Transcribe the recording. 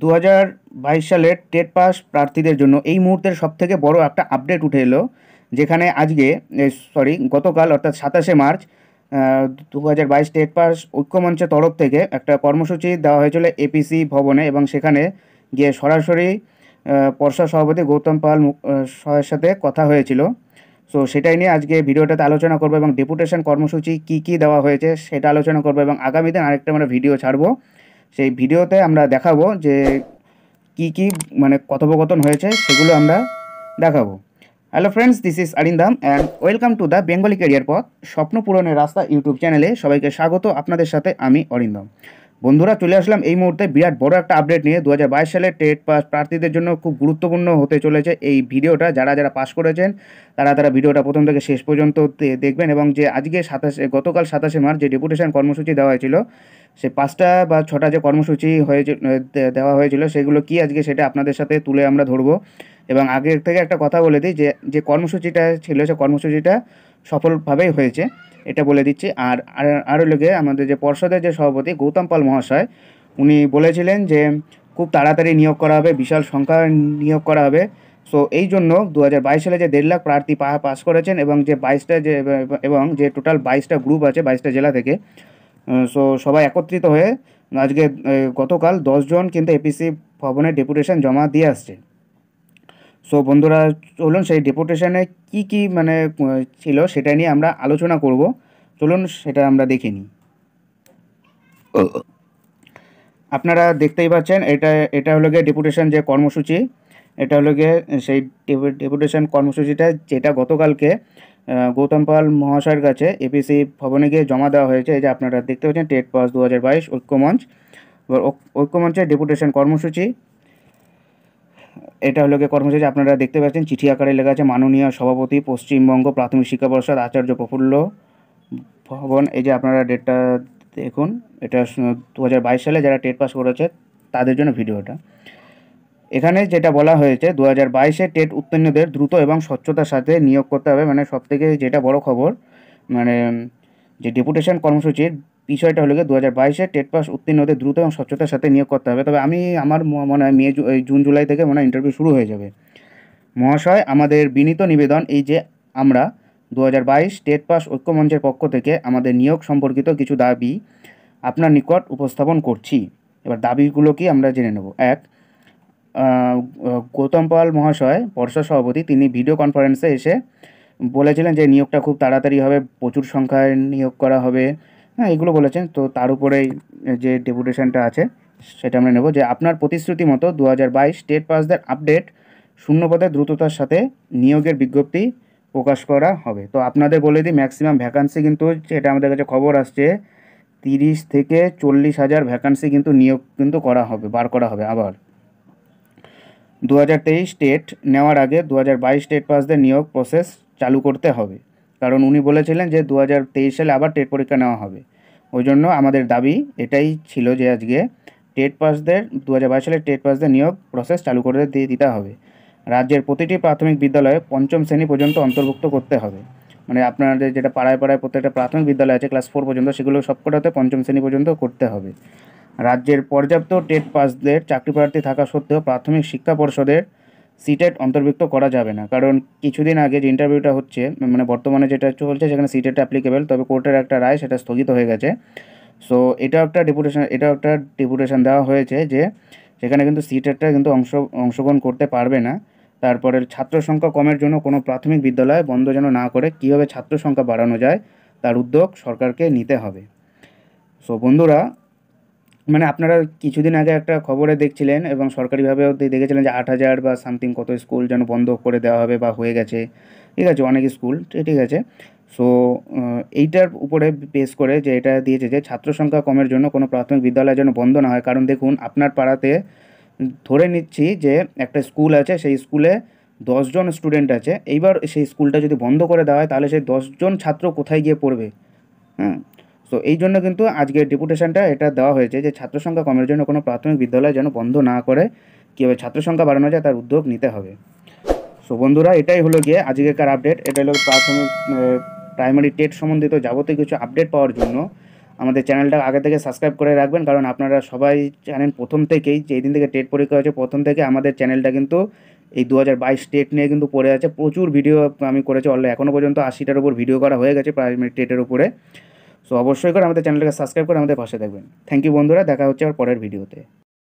দু সালের TET pass প্রার্থীদের জন্য এই মুহূর্তের সবথেকে বড় একটা আপডেট উঠে এলো যেখানে আজকে সরি গতকাল অর্থাৎ সাতাশে মার্চ দু হাজার বাইশ টেট পাস ঐক্যমঞ্চের তরফ থেকে একটা কর্মসূচি দেওয়া হয়েছিল এপিসি ভবনে এবং সেখানে গিয়ে সরাসরি পর্ষদ সভাপতি গৌতম পাল সহের সাথে কথা হয়েছিল সো সেটাই নিয়ে আজকে ভিডিওটাতে আলোচনা করবো এবং ডেপুটেশন কর্মসূচি কি কি দেওয়া হয়েছে সেটা আলোচনা করবো এবং আগামী দিন আরেকটা আমরা ভিডিও ছাড়বো সেই ভিডিওতে আমরা দেখাবো যে কি কি মানে কথোপকথন হয়েছে সেগুলো আমরা দেখাবো hello friends this is Arindam and welcome to the Bengali career পথ স্বপ্ন পূরণের রাস্তা ইউটিউব চ্যানেলে সবাইকে স্বাগত আপনাদের সাথে আমি অরিন্দম বন্ধুরা চলে আসলাম এই মুহূর্তে বিরাট বড় একটা আপডেট নিয়ে দু সালে টেট পাস প্রার্থীদের জন্য খুব গুরুত্বপূর্ণ হতে চলেছে এই ভিডিওটা যারা যারা পাস করেছেন তারা তারা ভিডিওটা প্রথম থেকে শেষ পর্যন্ত দেখবেন এবং যে আজকে সাতাশে গতকাল সাতাশে মার্চ যে ডেপুটেশন কর্মসূচি দেওয়া হয়েছিল সে পাঁচটা বা ছটা যে কর্মসূচি হয়ে দেওয়া হয়েছিল সেগুলো কি আজকে সেটা আপনাদের সাথে তুলে আমরা ধরবো এবং আগের থেকে একটা কথা বলে দিই যে যে কর্মসূচিটা ছিল সে কর্মসূচিটা সফলভাবেই হয়েছে এটা বলে দিচ্ছি আর আরও লেগে আমাদের যে পর্ষদের যে সভাপতি গৌতম পাল মহাশয় উনি বলেছিলেন যে খুব তাড়াতাড়ি নিয়োগ করা হবে বিশাল সংখ্যা নিয়োগ করা হবে সো এই জন্য দু সালে যে দেড় লাখ প্রার্থী পাস করেছেন এবং যে বাইশটা যে এবং যে টোটাল বাইশটা গ্রুপ আছে বাইশটা জেলা থেকে সো সবাই একত্রিত হয়ে আজকে গতকাল দশজন কিন্তু এপিসি ভবনে ডেপুটেশন জমা দিয়ে আসছে সো বন্ধুরা চলুন সেই ডেপুটেশনে কি কি মানে ছিল সেটা নিয়ে আমরা আলোচনা করব চলুন সেটা আমরা দেখে নিই আপনারা দেখতেই পাচ্ছেন এটা এটা হলো গিয়ে ডেপুটেশন যে কর্মসূচি এটা হলো গিয়ে সেই ডেপুটেশন কর্মসূচিটা যেটা গতকালকে গৌতম পাল মহাশয়ের কাছে এপিসি ভবনে গিয়ে জমা দেওয়া হয়েছে যে আপনারা দেখতে পাচ্ছেন টেট পাস দু হাজার বাইশ ঐক্যমঞ্চ ঐক্যমঞ্চের ডেপুটেশন কর্মসূচি এটা হলো কর্মসূচি আপনারা দেখতে পাচ্ছেন চিঠি আকারে লেখা আছে মাননীয় সভাপতি পশ্চিমবঙ্গ প্রাথমিক শিক্ষা পর্ষদ আচার্য প্রফুল্ল ভবন এই যে আপনারা ডেটটা দেখুন এটা দু সালে যারা টেট পাস করেছে তাদের জন্য ভিডিওটা এখানে যেটা বলা হয়েছে দু হাজার বাইশে টেট উত্তীর্ণদের দ্রুত এবং স্বচ্ছতার সাথে নিয়োগ করতে হবে মানে সবথেকে যেটা বড় খবর মানে যে ডেপুটেশন কর্মসূচির বিষয়টা হলো গিয়ে দু হাজার বাইশে টেট পাস উত্তীর্ণ হতে দ্রুত এবং স্বচ্ছতার সাথে নিয়োগ করতে হবে তবে আমি আমার মনে হয় মে জুন জুলাই থেকে মনে হয় ইন্টারভিউ শুরু হয়ে যাবে মহাশয় আমাদের বিনীত নিবেদন এই যে আমরা দু হাজার বাইশ টেট পাস ঐক্যমঞ্চের পক্ষ থেকে আমাদের নিয়োগ সম্পর্কিত কিছু দাবি আপনার নিকট উপস্থাপন করছি এবার দাবিগুলো কি আমরা জেনে নেব এক গৌতম পাল মহাশয় পর্ষদ সভাপতি তিনি ভিডিও কনফারেন্সে এসে বলেছিলেন যে নিয়োগটা খুব তাড়াতাড়ি হবে প্রচুর সংখ্যায় নিয়োগ করা হবে হ্যাঁ এগুলো বলেছেন তো তার উপরেই যে ডেপুটেশনটা আছে সেটা আমরা নেব যে আপনার প্রতিশ্রুতি মতো দু স্টেট পাসদের আপডেট শূন্য দ্রুততার সাথে নিয়োগের বিজ্ঞপ্তি প্রকাশ করা হবে তো আপনাদের বলে দিই ম্যাক্সিমাম ভ্যাকান্সি কিন্তু এটা আমাদের কাছে খবর আসছে তিরিশ থেকে চল্লিশ হাজার ভ্যাকান্সি কিন্তু নিয়োগ কিন্তু করা হবে বার করা হবে আবার দু স্টেট নেওয়ার আগে দু হাজার স্টেট পাসদের নিয়োগ প্রসেস চালু করতে হবে কারণ উনি বলেছিলেন যে দু সালে আবার টেট পরীক্ষা নেওয়া হবে ওই জন্য আমাদের দাবি এটাই ছিল যে আজকে টেট পাসদের দু সালে টেট পাসদের নিয়োগ প্রসেস চালু করে দিয়ে দিতে হবে রাজ্যের প্রতিটি প্রাথমিক বিদ্যালয়ে পঞ্চম শ্রেণী পর্যন্ত অন্তর্ভুক্ত করতে হবে মানে আপনাদের যেটা পাড়ায় পাড়ায় প্রত্যেকটা প্রাথমিক বিদ্যালয় আছে ক্লাস ফোর পর্যন্ত সেগুলো সবকটাতে পঞ্চম শ্রেণী পর্যন্ত করতে হবে রাজ্যের পর্যাপ্ত টেট পাসদের চাকরি প্রার্থী থাকা সত্ত্বেও প্রাথমিক শিক্ষা পর্ষদের সিটেট অন্তর্ভুক্ত করা যাবে না কারণ কিছুদিন আগে যে ইন্টারভিউটা হচ্ছে মানে বর্তমানে যেটা চলছে সেখানে সিটেট অ্যাপ্লিকেবল তবে কোর্টের একটা রায় সেটা স্থগিত হয়ে গেছে সো এটা একটা ডেপুটেশন এটা একটা ডেপুটেশন দেওয়া হয়েছে যে সেখানে কিন্তু সিটেটটা কিন্তু অংশ অংশগ্রহণ করতে পারবে না তারপরে ছাত্র সংখ্যা কমের জন্য কোনো প্রাথমিক বিদ্যালয় বন্ধ যেন না করে কীভাবে ছাত্র সংখ্যা বাড়ানো যায় তার উদ্যোগ সরকারকে নিতে হবে সো বন্ধুরা মানে আপনারা কিছুদিন আগে একটা খবরে দেখছিলেন এবং সরকারিভাবেও দেখেছিলেন যে আট হাজার বা সামথিং কত স্কুল যেন বন্ধ করে দেওয়া হবে বা হয়ে গেছে ঠিক আছে অনেক স্কুল ঠিক আছে সো এইটার উপরে বেস করে যে এটা দিয়েছে যে ছাত্র সংখ্যা কমের জন্য কোনো প্রাথমিক বিদ্যালয় যেন বন্ধ না হয় কারণ দেখুন আপনার পাড়াতে ধরে নিচ্ছি যে একটা স্কুল আছে সেই স্কুলে দশজন স্টুডেন্ট আছে এইবার সেই স্কুলটা যদি বন্ধ করে দেওয়া হয় তাহলে সেই দশজন ছাত্র কোথায় গিয়ে পড়বে হ্যাঁ তো এই জন্য কিন্তু আজকের ডেপুটেশনটা এটা দেওয়া হয়েছে যে ছাত্র সংখ্যা কমের জন্য কোনো প্রাথমিক বিদ্যালয় যেন বন্ধ না করে কীভাবে ছাত্র সংখ্যা বাড়ানো যায় তার উদ্যোগ নিতে হবে সো বন্ধুরা এটাই হলো গিয়ে আজকেকার আপডেট এটা হলো প্রাথমিক প্রাইমারি টেট সম্বন্ধিত যাবতীয় কিছু আপডেট পাওয়ার জন্য আমাদের চ্যানেলটা আগে থেকে সাবস্ক্রাইব করে রাখবেন কারণ আপনারা সবাই জানেন প্রথম থেকেই যেই দিন থেকে টেট পরীক্ষা হয়েছে প্রথম থেকে আমাদের চ্যানেলটা কিন্তু এই দু হাজার বাইশ টেট নিয়ে কিন্তু পড়ে আছে প্রচুর ভিডিও আমি করেছি অলরেডি এখনও পর্যন্ত আশিটার উপর ভিডিও করা হয়ে গেছে প্রাইমারি টেটের উপরে সো অবশ্যই করে আমাদের চ্যানেলটাকে সাবস্ক্রাইব করে আমাদের পাশে থাকবেন থ্যাংক ইউ বন্ধুরা দেখা হচ্ছে আর পরের ভিডিওতে